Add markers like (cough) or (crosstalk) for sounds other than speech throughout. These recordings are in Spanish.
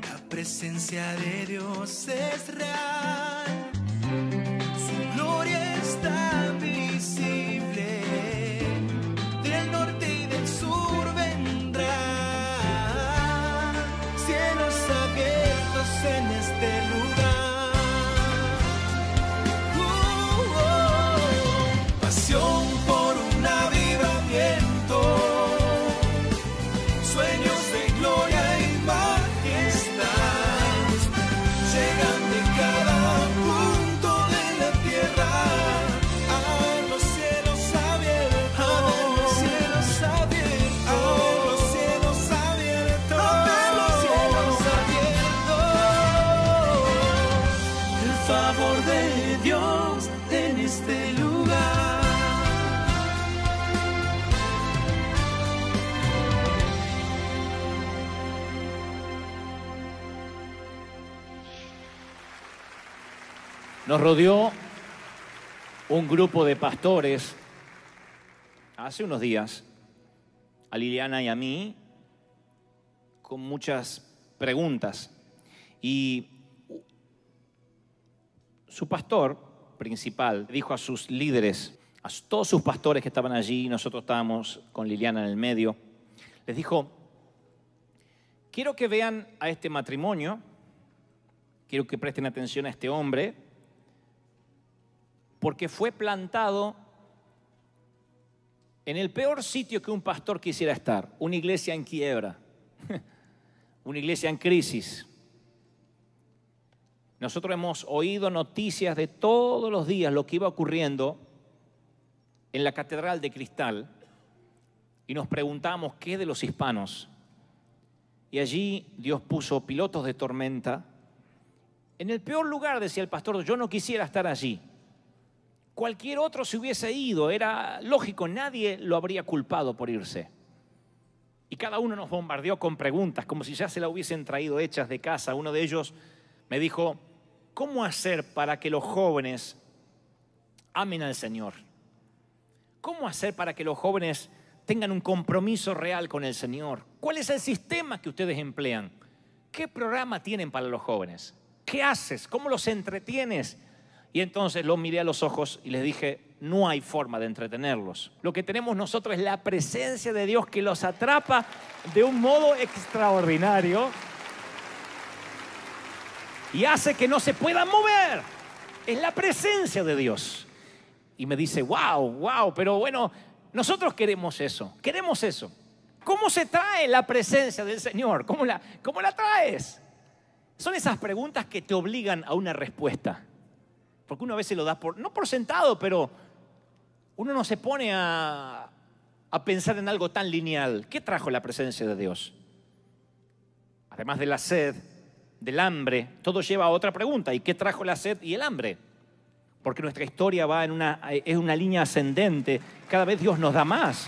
La presencia de Dios es real. rodeó un grupo de pastores hace unos días, a Liliana y a mí, con muchas preguntas. Y su pastor principal dijo a sus líderes, a todos sus pastores que estaban allí, nosotros estábamos con Liliana en el medio, les dijo, quiero que vean a este matrimonio, quiero que presten atención a este hombre, porque fue plantado en el peor sitio que un pastor quisiera estar, una iglesia en quiebra, (laughs) una iglesia en crisis. Nosotros hemos oído noticias de todos los días lo que iba ocurriendo en la Catedral de Cristal y nos preguntamos qué de los hispanos. Y allí Dios puso pilotos de tormenta. En el peor lugar, decía el pastor, yo no quisiera estar allí. Cualquier otro se hubiese ido, era lógico, nadie lo habría culpado por irse. Y cada uno nos bombardeó con preguntas, como si ya se la hubiesen traído hechas de casa. Uno de ellos me dijo, ¿cómo hacer para que los jóvenes amen al Señor? ¿Cómo hacer para que los jóvenes tengan un compromiso real con el Señor? ¿Cuál es el sistema que ustedes emplean? ¿Qué programa tienen para los jóvenes? ¿Qué haces? ¿Cómo los entretienes? Y entonces los miré a los ojos y les dije, no hay forma de entretenerlos. Lo que tenemos nosotros es la presencia de Dios que los atrapa de un modo extraordinario y hace que no se puedan mover. Es la presencia de Dios. Y me dice, wow, wow, pero bueno, nosotros queremos eso, queremos eso. ¿Cómo se trae la presencia del Señor? ¿Cómo la, cómo la traes? Son esas preguntas que te obligan a una respuesta porque uno a veces lo da por, no por sentado, pero uno no se pone a, pensar en algo tan lineal. ¿Qué trajo la presencia de Dios? Además de la sed, del hambre, todo lleva a otra pregunta. ¿Y qué trajo la sed y el hambre? Porque nuestra historia va en una, es una línea ascendente. Cada vez Dios nos da más.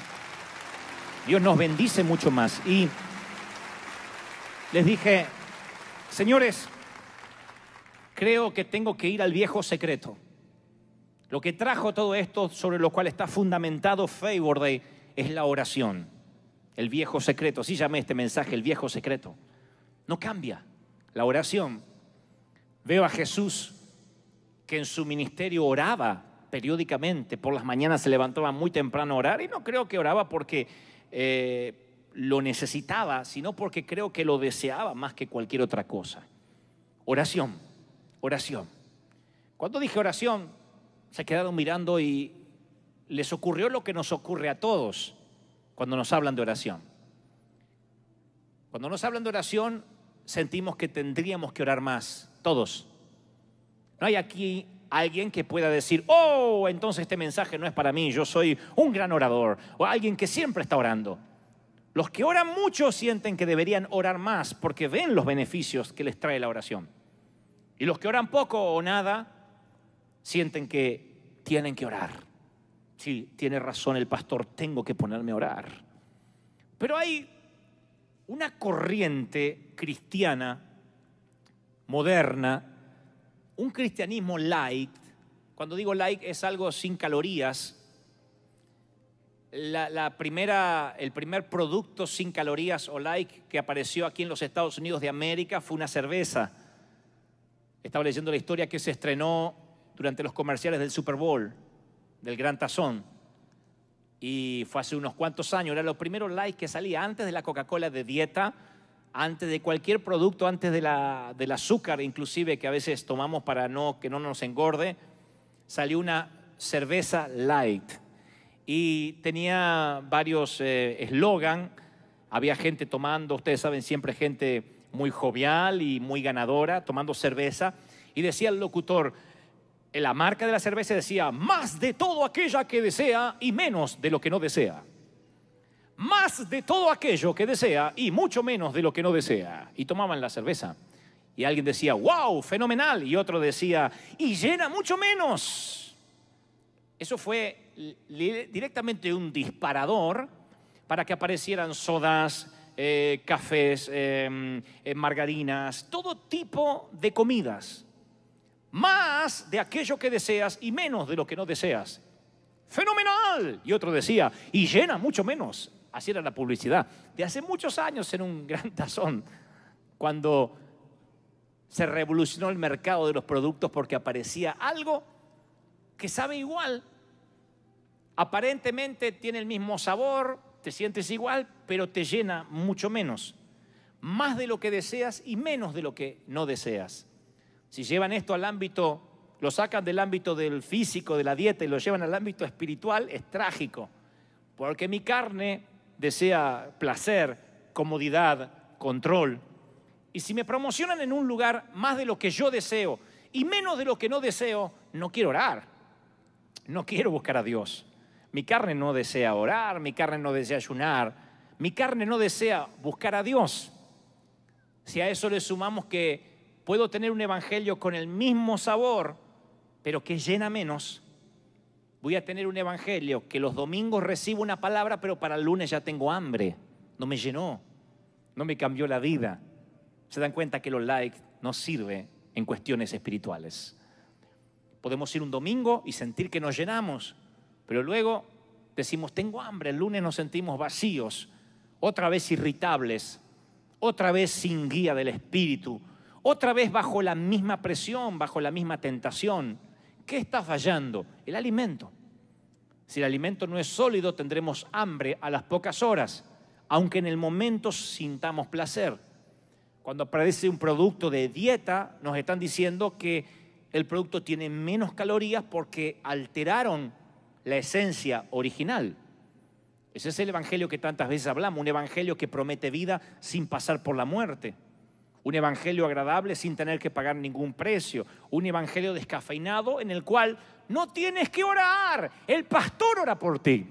Dios nos bendice mucho más. Y les dije, señores, creo que tengo que ir al viejo secreto. Lo que trajo todo esto, sobre lo cual está fundamentado Favor Day, es la oración. El viejo secreto. Así llamé este mensaje el viejo secreto. No cambia la oración. Veo a Jesús que en su ministerio oraba periódicamente. Por las mañanas se levantaba muy temprano a orar y no creo que oraba porque eh, lo necesitaba, sino porque creo que lo deseaba más que cualquier otra cosa. Oración oración. Cuando dije oración, se quedaron mirando y les ocurrió lo que nos ocurre a todos cuando nos hablan de oración. Cuando nos hablan de oración, sentimos que tendríamos que orar más, todos. No hay aquí alguien que pueda decir, oh, entonces este mensaje no es para mí, yo soy un gran orador, o alguien que siempre está orando. Los que oran mucho sienten que deberían orar más porque ven los beneficios que les trae la oración. Y los que oran poco o nada, sienten que tienen que orar. Sí, tiene razón el pastor, tengo que ponerme a orar. Pero hay una corriente cristiana, moderna, un cristianismo light, cuando digo light es algo sin calorías, primera, el primer producto sin calorías o light que apareció aquí en los Estados Unidos de América fue una cerveza. Estaba leyendo la historia que se estrenó durante los comerciales del Super Bowl, del Gran Tazón. Y fue hace unos cuantos años, era los primeros light que salía antes de la Coca-Cola de dieta, antes de cualquier producto, antes de la, del azúcar inclusive que a veces tomamos para no, que no nos engorde, salió una cerveza light. Y tenía varios eh, eslogan, había gente tomando, ustedes saben, siempre gente muy jovial y muy ganadora, tomando cerveza, y decía el locutor, en la marca de la cerveza decía, más de todo aquella que desea y menos de lo que no desea. Más de todo aquello que desea y mucho menos de lo que no desea. Y tomaban la cerveza. Y alguien decía, wow, fenomenal. Y otro decía, y llena mucho menos. Eso fue directamente un disparador para que aparecieran sodas, eh, cafés, em, eh, margarinas, todo tipo de comidas. Más de aquello que deseas y menos de lo que no deseas. ¡Fenomenal! Y otro decía, y llena mucho menos. Así era la publicidad. De hace muchos años en un (laughs) gran tazón, cuando se revolucionó el mercado de los productos porque aparecía algo que sabe igual. Aparentemente tiene el mismo sabor, te sientes igual, pero te llena mucho menos. Más de lo que deseas y menos de lo que no deseas. Si llevan esto al ámbito, lo sacan del ámbito del físico, de la dieta, y lo llevan al ámbito espiritual, es trágico. Porque mi carne desea placer, comodidad, control. Y si me promocionan en un lugar más de lo que yo deseo y menos de lo que no deseo, no quiero orar. No quiero buscar a Dios. Mi carne no desea orar, mi carne no desea ayunar, mi carne no desea buscar a Dios. Si a eso le sumamos que puedo tener un evangelio con el mismo sabor, pero que llena menos, voy a tener un evangelio que los domingos recibo una palabra, pero para el lunes ya tengo hambre. No me llenó, no me cambió la vida. Se dan cuenta que los likes no sirve en cuestiones espirituales. Podemos ir un domingo y sentir que nos llenamos, pero luego decimos, tengo hambre, el lunes nos sentimos vacíos, otra vez irritables, otra vez sin guía del Espíritu, otra vez bajo la misma presión, bajo la misma tentación. ¿Qué está fallando? El alimento. Si el alimento no es sólido, tendremos hambre a las pocas horas, aunque en el momento sintamos placer. Cuando aparece un producto de dieta, nos están diciendo que el producto tiene menos calorías porque alteraron la esencia original. Ese es el Evangelio que tantas veces hablamos, un Evangelio que promete vida sin pasar por la muerte, un Evangelio agradable sin tener que pagar ningún precio, un Evangelio descafeinado en el cual no tienes que orar, el pastor ora por ti.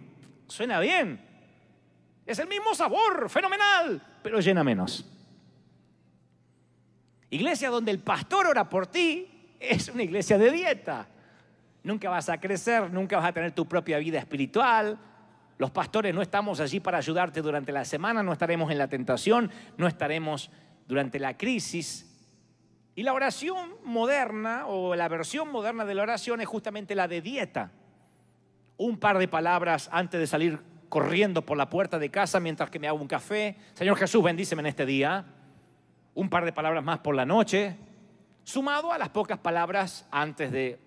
Suena bien, es el mismo sabor, fenomenal, pero llena menos. Iglesia donde el pastor ora por ti es una iglesia de dieta nunca vas a crecer, nunca vas a tener tu propia vida espiritual. Los pastores no estamos allí para ayudarte durante la semana, no estaremos en la tentación, no estaremos durante la crisis. Y la oración moderna o la versión moderna de la oración es justamente la de dieta. Un par de palabras antes de salir corriendo por la puerta de casa mientras que me hago un café. Señor Jesús, bendíceme en este día. Un par de palabras más por la noche, sumado a las pocas palabras antes de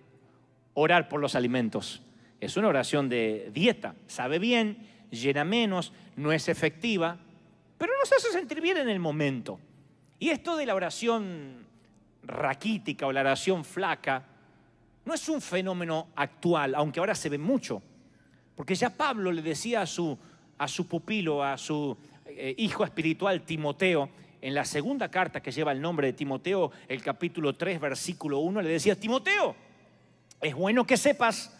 orar por los alimentos. Es una oración de dieta. Sabe bien, llena menos, no es efectiva, pero nos hace sentir bien en el momento. Y esto de la oración raquítica o la oración flaca no es un fenómeno actual, aunque ahora se ve mucho. Porque ya Pablo le decía a su, a su pupilo, a su eh, hijo espiritual Timoteo, en la segunda carta que lleva el nombre de Timoteo, el capítulo 3, versículo 1, le decía, Timoteo, es bueno que sepas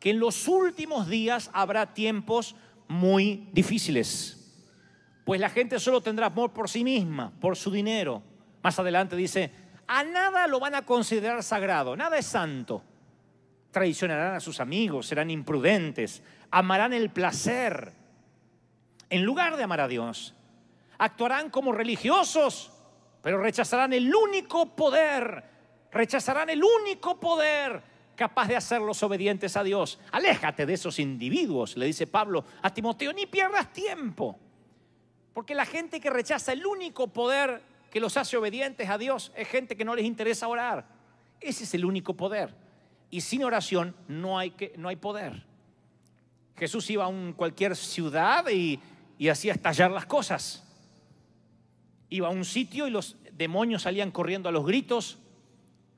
que en los últimos días habrá tiempos muy difíciles, pues la gente solo tendrá amor por sí misma, por su dinero. Más adelante dice, a nada lo van a considerar sagrado, nada es santo. Traicionarán a sus amigos, serán imprudentes, amarán el placer en lugar de amar a Dios. Actuarán como religiosos, pero rechazarán el único poder, rechazarán el único poder capaz de hacerlos obedientes a Dios. Aléjate de esos individuos, le dice Pablo a Timoteo, ni pierdas tiempo. Porque la gente que rechaza el único poder que los hace obedientes a Dios es gente que no les interesa orar. Ese es el único poder. Y sin oración no hay, que, no hay poder. Jesús iba a un, cualquier ciudad y, y hacía estallar las cosas. Iba a un sitio y los demonios salían corriendo a los gritos,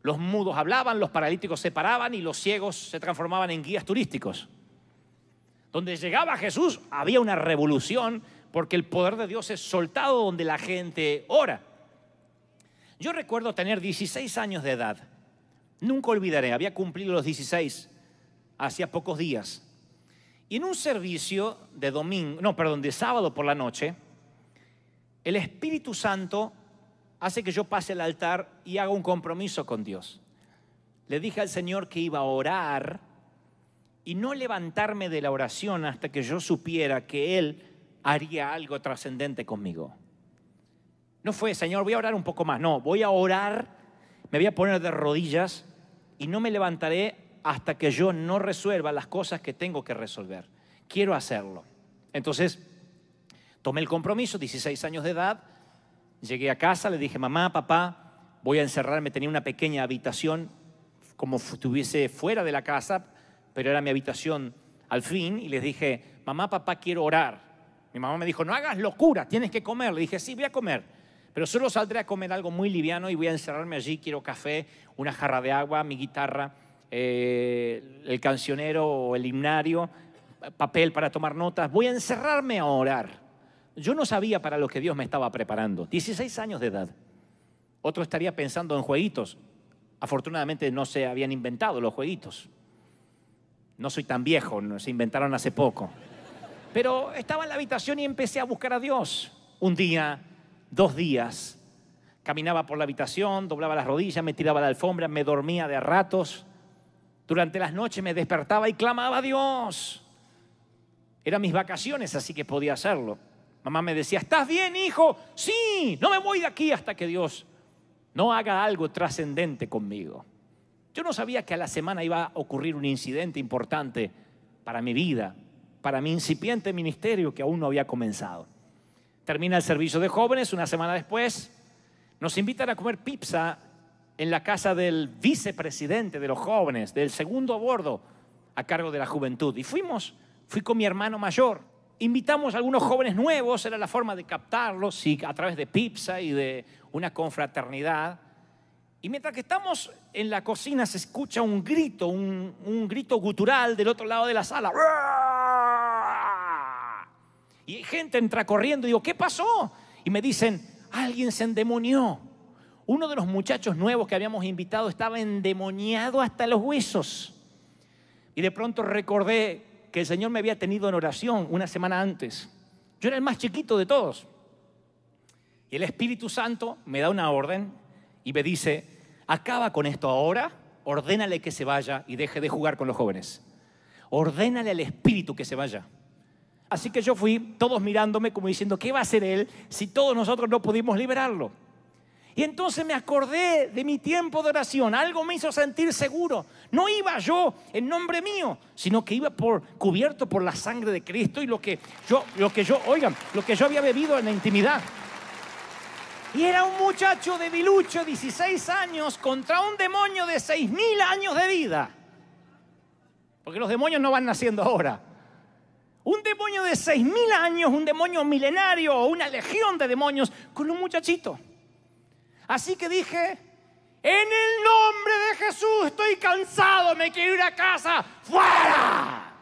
los mudos hablaban, los paralíticos se paraban y los ciegos se transformaban en guías turísticos. Donde llegaba Jesús había una revolución porque el poder de Dios es soltado donde la gente ora. Yo recuerdo tener 16 años de edad. Nunca olvidaré, había cumplido los 16 hacía pocos días. Y en un servicio de domingo, no, perdón, de sábado por la noche, el Espíritu Santo hace que yo pase el altar y haga un compromiso con Dios. Le dije al Señor que iba a orar y no levantarme de la oración hasta que yo supiera que Él haría algo trascendente conmigo. No fue, Señor, voy a orar un poco más. No, voy a orar, me voy a poner de rodillas y no me levantaré hasta que yo no resuelva las cosas que tengo que resolver. Quiero hacerlo. Entonces, tomé el compromiso, 16 años de edad, Llegué a casa, le dije, mamá, papá, voy a encerrarme, tenía una pequeña habitación, como si estuviese fuera de la casa, pero era mi habitación al fin, y les dije, mamá, papá, quiero orar. Mi mamá me dijo, no hagas locura, tienes que comer. Le dije, sí, voy a comer, pero solo saldré a comer algo muy liviano y voy a encerrarme allí, quiero café, una jarra de agua, mi guitarra, eh, el cancionero o el himnario, papel para tomar notas. Voy a encerrarme a orar yo no sabía para lo que Dios me estaba preparando. 16 años de edad. Otro estaría pensando en jueguitos. Afortunadamente no se habían inventado los jueguitos. No soy tan viejo, se inventaron hace poco. Pero estaba en la habitación y empecé a buscar a Dios. Un día, dos días, caminaba por la habitación, doblaba las rodillas, me tiraba la alfombra, me dormía de ratos. Durante las noches me despertaba y clamaba a Dios. Eran mis vacaciones, así que podía hacerlo. Mamá me decía, ¿estás bien, hijo? Sí, no me voy de aquí hasta que Dios no haga algo trascendente conmigo. Yo no sabía que a la semana iba a ocurrir un incidente importante para mi vida, para mi incipiente ministerio que aún no había comenzado. Termina el servicio de jóvenes, una semana después nos invitan a comer pizza en la casa del vicepresidente de los jóvenes, del segundo a bordo a cargo de la juventud. Y fuimos, fui con mi hermano mayor invitamos a algunos jóvenes nuevos, era la forma de captarlos, a través de pizza y de una confraternidad. Y mientras que estamos en la cocina se escucha un grito, un, un grito gutural del otro lado de la sala. Y gente entra corriendo y digo, ¿qué pasó? Y me dicen, alguien se endemonió. Uno de los muchachos nuevos que habíamos invitado estaba endemoniado hasta los huesos. Y de pronto recordé que el Señor me había tenido en oración una semana antes. Yo era el más chiquito de todos. Y el Espíritu Santo me da una orden y me dice, acaba con esto ahora, ordénale que se vaya y deje de jugar con los jóvenes. Ordénale al Espíritu que se vaya. Así que yo fui, todos mirándome como diciendo, ¿qué va a hacer él si todos nosotros no pudimos liberarlo? Y entonces me acordé de mi tiempo de oración. Algo me hizo sentir seguro. No iba yo en nombre mío, sino que iba por, cubierto por la sangre de Cristo y lo que yo, lo que yo, oigan, lo que yo había bebido en la intimidad. Y era un muchacho de bilucho, 16 años, contra un demonio de 6.000 años de vida. Porque los demonios no van naciendo ahora. Un demonio de 6.000 años, un demonio milenario o una legión de demonios con un muchachito. Así que dije, en el nombre de Jesús estoy cansado, me quiero ir a casa, fuera.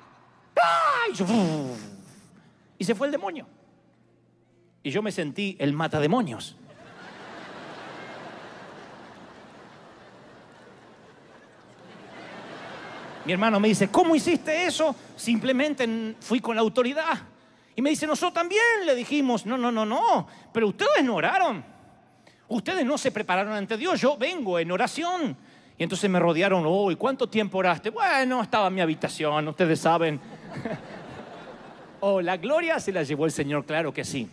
Y, y se fue el demonio. Y yo me sentí el matademonios. Mi hermano me dice, ¿cómo hiciste eso? Simplemente fui con la autoridad. Y me dice, nosotros también le dijimos, no, no, no, no, pero ustedes no oraron. Ustedes no se prepararon ante Dios, yo vengo en oración. Y entonces me rodearon, oh, ¿y cuánto tiempo oraste? Bueno, estaba en mi habitación, ustedes saben. (laughs) oh, la gloria se la llevó el Señor, claro que sí.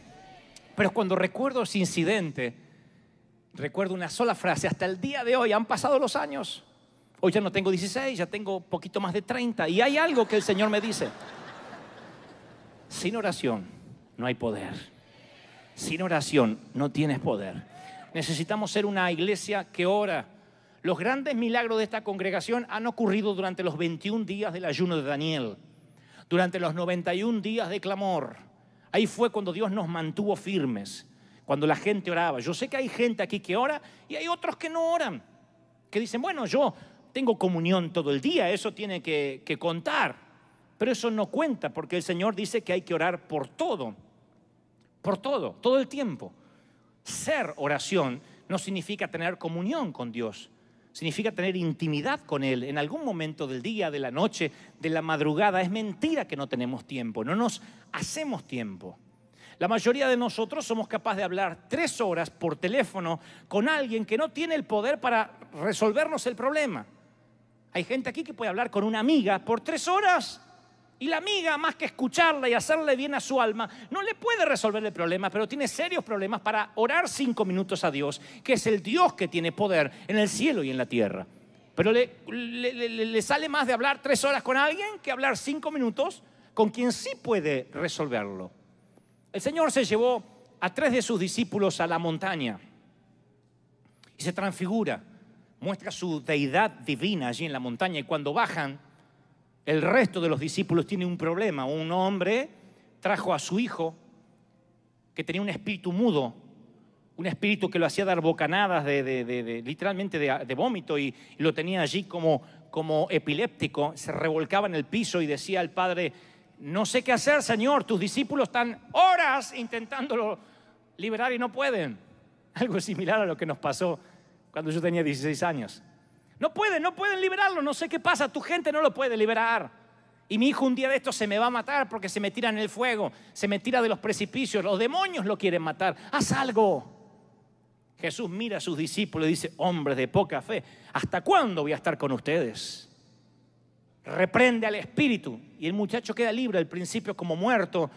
Pero cuando recuerdo ese incidente, recuerdo una sola frase, hasta el día de hoy, han pasado los años. Hoy ya no tengo 16, ya tengo poquito más de 30. Y hay algo que el Señor me dice. Sin oración no hay poder. Sin oración no tienes poder. Necesitamos ser una iglesia que ora. Los grandes milagros de esta congregación han ocurrido durante los 21 días del ayuno de Daniel, durante los 91 días de clamor. Ahí fue cuando Dios nos mantuvo firmes, cuando la gente oraba. Yo sé que hay gente aquí que ora y hay otros que no oran, que dicen, bueno, yo tengo comunión todo el día, eso tiene que, contar. Pero eso no cuenta porque el Señor dice que hay que orar por todo, por todo, todo el tiempo. Ser oración no significa tener comunión con Dios, significa tener intimidad con Él en algún momento del día, de la noche, de la madrugada. Es mentira que no tenemos tiempo, no nos hacemos tiempo. La mayoría de nosotros somos capaces de hablar tres horas por teléfono con alguien que no tiene el poder para resolvernos el problema. Hay gente aquí que puede hablar con una amiga por tres horas y la amiga, más que escucharla y hacerle bien a su alma, no le puede resolver el problema, pero tiene serios problemas para orar cinco minutos a Dios, que es el Dios que tiene poder en el cielo y en la tierra. Pero le, sale más de hablar tres horas con alguien que hablar cinco minutos con quien sí puede resolverlo. El Señor se llevó a tres de sus discípulos a la montaña y se transfigura, muestra su deidad divina allí en la montaña y cuando bajan, el resto de los discípulos tiene un problema. Un hombre trajo a su hijo que tenía un espíritu mudo, un espíritu que lo hacía dar bocanadas de, literalmente de, vómito y, lo tenía allí como, como epiléptico, se revolcaba en el piso y decía al padre, no sé qué hacer, Señor, tus discípulos están horas intentándolo liberar y no pueden. (laughs) Algo similar a lo que nos pasó cuando yo tenía 16 años. No pueden, no pueden liberarlo, no sé qué pasa, tu gente no lo puede liberar. Y mi hijo un día de esto se me va a matar porque se me tira en el fuego, se me tira de los precipicios, los demonios lo quieren matar, haz algo. Jesús mira a sus discípulos y dice, hombres de poca fe, ¿hasta cuándo voy a estar con ustedes? Reprende al espíritu y el muchacho queda libre al principio como muerto,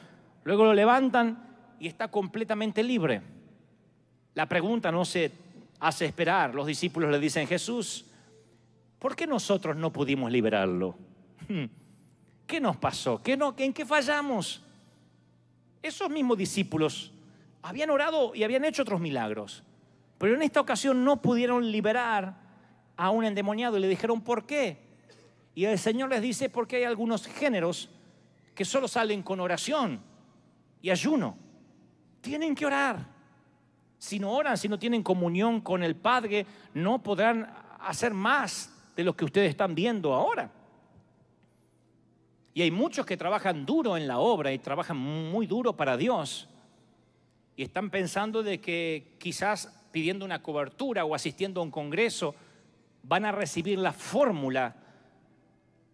luego lo levantan y está completamente libre. La pregunta no se hace esperar, los discípulos le dicen, Jesús, ¿Por qué nosotros no pudimos liberarlo? Hmm. ¿Qué nos pasó? no, ¿En qué fallamos? Esos mismos discípulos habían orado y habían hecho otros milagros, pero en esta ocasión no pudieron liberar a un endemoniado y le dijeron por qué. Y el Señor les dice porque hay algunos géneros que solo salen con oración y ayuno. Tienen que orar. Si no oran, si no tienen comunión con el Padre, no podrán hacer más de los que ustedes están viendo ahora. Y hay muchos que trabajan duro en la obra y trabajan muy duro para Dios y están pensando de que quizás pidiendo una cobertura o asistiendo a un congreso van a recibir la fórmula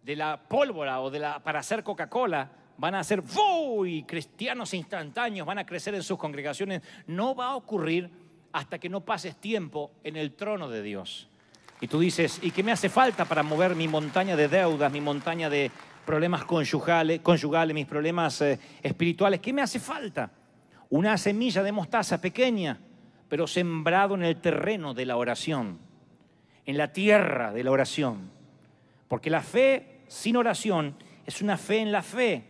de la pólvora o de la para hacer Coca-Cola, van a ser ¡voy! cristianos instantáneos, van a crecer en sus congregaciones. No va a ocurrir hasta que no pases tiempo en el trono de Dios. Y tú dices, ¿y qué me hace falta para mover mi montaña de deudas, mi montaña de problemas conyugales, conyugales mis problemas eh, espirituales? ¿Qué me hace falta? Una semilla de mostaza pequeña, pero sembrado en el terreno de la oración, en la tierra de la oración. Porque la fe sin oración es una fe en la fe.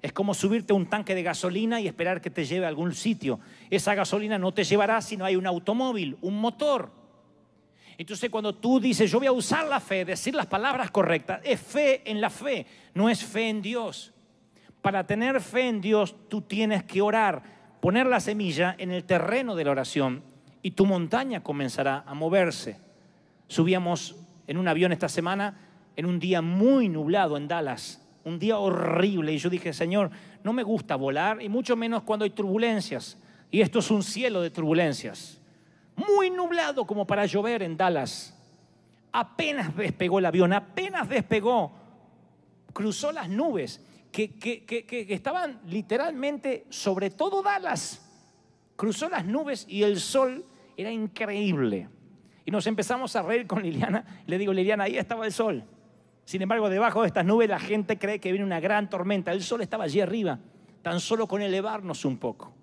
Es como subirte a un tanque de gasolina y esperar que te lleve a algún sitio. Esa gasolina no te llevará si no hay un automóvil, un motor. Entonces cuando tú dices, yo voy a usar la fe, decir las palabras correctas, es fe en la fe, no es fe en Dios. Para tener fe en Dios, tú tienes que orar, poner la semilla en el terreno de la oración y tu montaña comenzará a moverse. Subíamos en un avión esta semana en un día muy nublado en Dallas, un día horrible, y yo dije, Señor, no me gusta volar, y mucho menos cuando hay turbulencias, y esto es un cielo de turbulencias muy nublado como para llover en Dallas. Apenas despegó el avión, apenas despegó, cruzó las nubes que, estaban literalmente sobre todo Dallas. Cruzó las nubes y el sol era increíble. Y nos empezamos a reír con Liliana. Le digo, Liliana, ahí estaba el sol. Sin embargo, debajo de estas nubes la gente cree que viene una gran tormenta. El sol estaba allí arriba, tan solo con elevarnos un poco.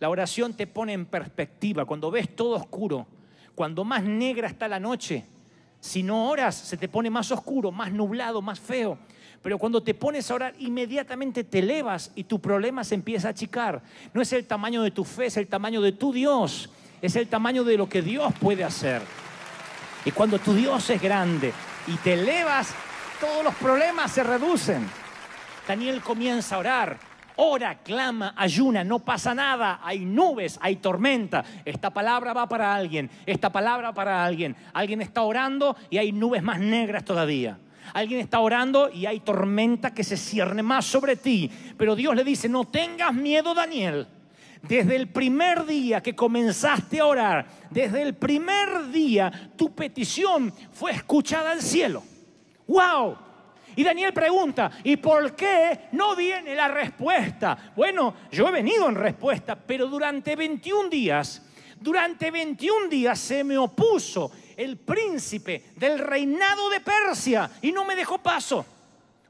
La oración te pone en perspectiva. Cuando ves todo oscuro, cuando más negra está la noche, si no oras, se te pone más oscuro, más nublado, más feo. Pero cuando te pones a orar, inmediatamente te elevas y tu problema se empieza a achicar. No es el tamaño de tu fe, es el tamaño de tu Dios. Es el tamaño de lo que Dios puede hacer. Y cuando tu Dios es grande y te elevas, todos los problemas se reducen. Daniel comienza a orar ora, clama, ayuna, no pasa nada, hay nubes, hay tormenta. Esta palabra va para alguien, esta palabra para alguien. Alguien está orando y hay nubes más negras todavía. Alguien está orando y hay tormenta que se cierne más sobre ti. Pero Dios le dice, no tengas miedo, Daniel. Desde el primer día que comenzaste a orar, desde el primer día tu petición fue escuchada al cielo. ¡Wow! Y Daniel pregunta, ¿y por qué no viene la respuesta? Bueno, yo he venido en respuesta, pero durante 21 días, durante 21 días se me opuso el príncipe del reinado de Persia y no me dejó paso.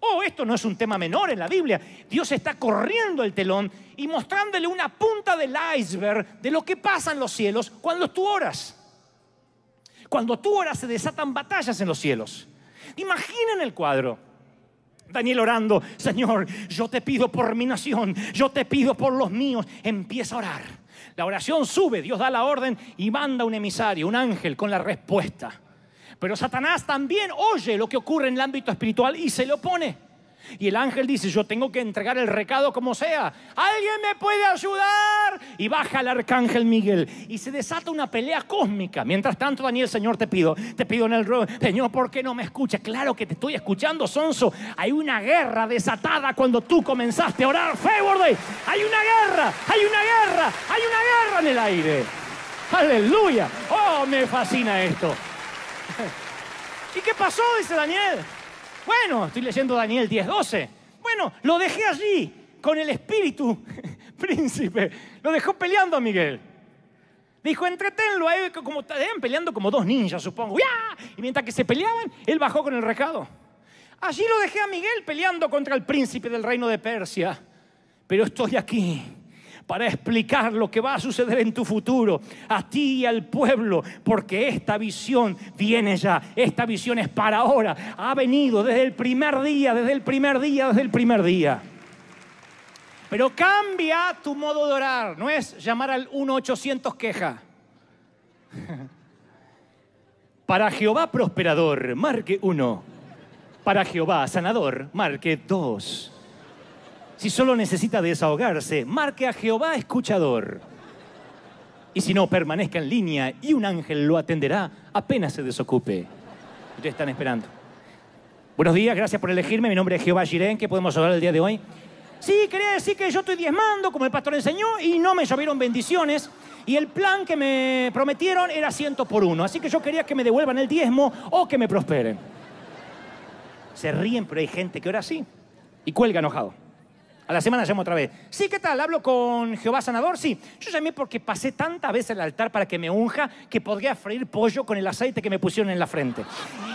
Oh, esto no es un tema menor en la Biblia. Dios está corriendo el telón y mostrándole una punta del iceberg de lo que pasa en los cielos cuando tú oras. Cuando tú oras se desatan batallas en los cielos. Imaginen el cuadro. Daniel orando, Señor, yo te pido por mi nación, yo te pido por los míos. Empieza a orar. La oración sube, Dios da la orden y manda un emisario, un ángel con la respuesta. Pero Satanás también oye lo que ocurre en el ámbito espiritual y se le opone. Y el ángel dice, yo tengo que entregar el recado como sea. ¿Alguien me puede ayudar? y baja el arcángel Miguel y se desata una pelea cósmica. Mientras tanto, Daniel, Señor, te pido, te pido en el Señor, ¿por qué no me escuchas? Claro que te estoy escuchando, Sonso. Hay una guerra desatada cuando tú comenzaste a orar. hay una guerra, hay una guerra, hay una guerra en el aire. Aleluya. Oh, me fascina esto. (laughs) ¿Y qué pasó? Dice Daniel. Bueno, estoy leyendo Daniel 10:12. Bueno, lo dejé allí con el espíritu (laughs) príncipe lo dejó peleando a Miguel. Dijo, entretenlo ahí como estaban peleando como dos ninjas, supongo. ¡Ya! Y mientras que se peleaban, él bajó con el recado. Allí lo dejé a Miguel peleando contra el príncipe del reino de Persia. Pero estoy aquí para explicar lo que va a suceder en tu futuro, a ti y al pueblo, porque esta visión viene ya, esta visión es para ahora, ha venido desde el primer día, desde el primer día, desde el primer día. Pero cambia tu modo de orar. No es llamar al 1-800 queja. (laughs) Para Jehová prosperador, marque 1. Para Jehová sanador, marque 2. Si solo necesita desahogarse, marque a Jehová escuchador. Y si no, permanezca en línea y un ángel lo atenderá apenas se desocupe. Ustedes están esperando. Buenos días, gracias por elegirme. Mi nombre es Jehová Girén. ¿Qué podemos hablar el día de hoy? Sí, quería decir que yo estoy diezmando, como el pastor enseñó, y no me llovieron bendiciones. Y el plan que me prometieron era ciento por uno. Así que yo quería que me devuelvan el diezmo o que me prosperen. Se ríen, pero hay gente que ahora sí. Y cuelga enojado. A la semana llamo otra vez. Sí, ¿qué tal? ¿Hablo con Jehová sanador? Sí. Yo llamé porque pasé tantas veces el altar para que me unja que podría freír pollo con el aceite que me pusieron en la frente.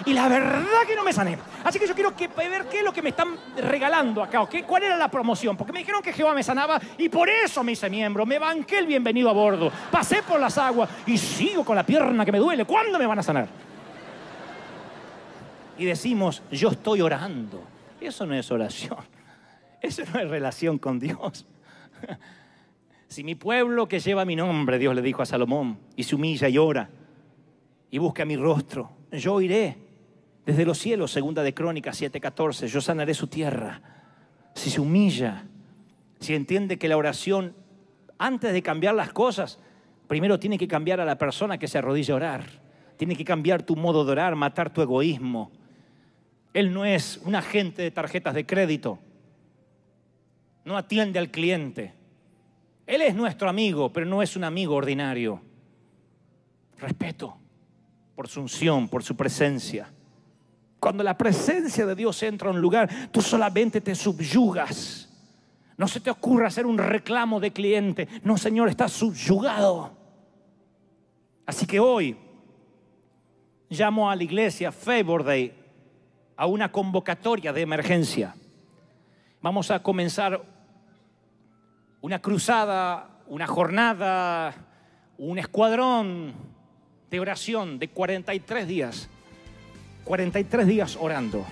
Y la verdad que no me sané. Así que yo quiero que, ver qué es lo que me están regalando acá, ¿ok? ¿Cuál era la promoción? Porque me dijeron que Jehová me sanaba y por eso me hice miembro. Me banqué el bienvenido a bordo. Pasé por las aguas y sigo con la pierna que me duele. ¿Cuándo me van a sanar? Y decimos, yo estoy orando. Eso no es oración. Eso no es relación con Dios. (laughs) Si mi pueblo que lleva mi nombre, Dios le dijo a Salomón, y se humilla y ora, y busca mi rostro, yo iré desde los cielos, segunda de Crónicas 7:14, yo sanaré su tierra. Si se humilla, si entiende que la oración, antes de cambiar las cosas, primero tiene que cambiar a la persona que se arrodilla a orar, tiene que cambiar tu modo de orar, matar tu egoísmo. Él no es un agente de tarjetas de crédito, no atiende al cliente. Él es nuestro amigo, pero no es un amigo ordinario. Respeto por su unción, por su presencia. Cuando la presencia de Dios entra a un lugar, tú solamente te subyugas. No se te ocurra hacer un reclamo de cliente. No, Señor, estás subyugado. Así que hoy llamo a la iglesia Favor Day a una convocatoria de emergencia. Vamos a comenzar una cruzada, una jornada, un escuadrón de oración de 43 días. 43 días orando.